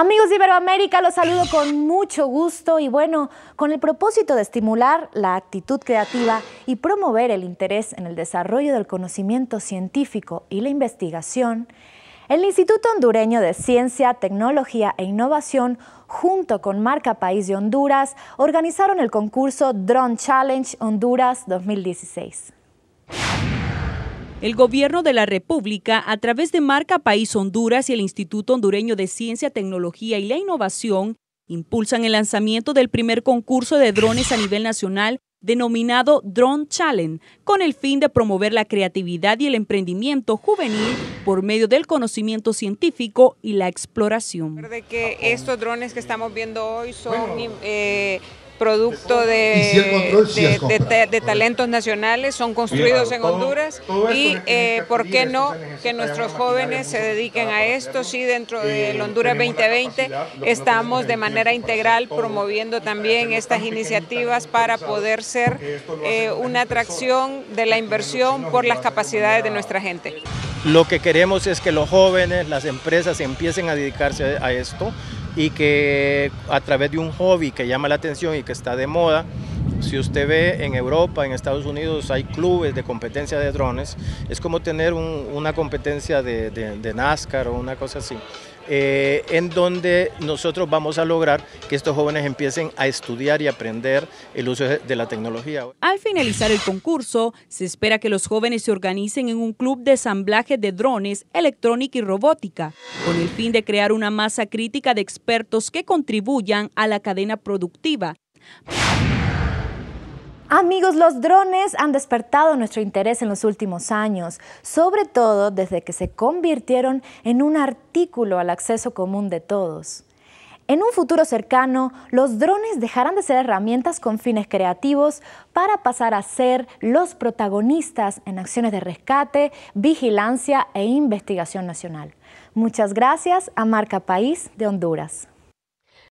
Amigos de Iberoamérica, los saludo con mucho gusto y bueno, con el propósito de estimular la actitud creativa y promover el interés en el desarrollo del conocimiento científico y la investigación, el Instituto Hondureño de Ciencia, Tecnología e Innovación, junto con Marca País de Honduras, organizaron el concurso Drone Challenge Honduras 2016. El Gobierno de la República, a través de Marca País Honduras y el Instituto Hondureño de Ciencia, Tecnología y la Innovación, impulsan el lanzamiento del primer concurso de drones a nivel nacional denominado Drone Challenge, con el fin de promover la creatividad y el emprendimiento juvenil por medio del conocimiento científico y la exploración. que estos drones que estamos viendo hoy son eh, producto de, de, talentos nacionales, son construidos en Honduras y eh, por qué no que nuestros jóvenes se dediquen a esto. si dentro eh, del Honduras 2020 estamos de manera integral promoviendo también estas iniciativas para poder ser eh, una atracción de la inversión por las capacidades de nuestra gente. Lo que queremos es que los jóvenes, las empresas empiecen a dedicarse a esto y que a través de un hobby que llama la atención y que está de moda, si usted ve en Europa, en Estados Unidos, hay clubes de competencia de drones. Es como tener una competencia de, de NASCAR o una cosa así. Eh, en donde nosotros vamos a lograr que estos jóvenes empiecen a estudiar y aprender el uso de la tecnología. Al finalizar el concurso, se espera que los jóvenes se organicen en un club de ensamblaje de drones, electrónica y robótica, con el fin de crear una masa crítica de expertos que contribuyan a la cadena productiva. Amigos, los drones han despertado nuestro interés en los últimos años, sobre todo desde que se convirtieron en un artículo al acceso común de todos. En un futuro cercano, los drones dejarán de ser herramientas con fines creativos para pasar a ser los protagonistas en acciones de rescate, vigilancia e investigación nacional. Muchas gracias a Marca País de Honduras.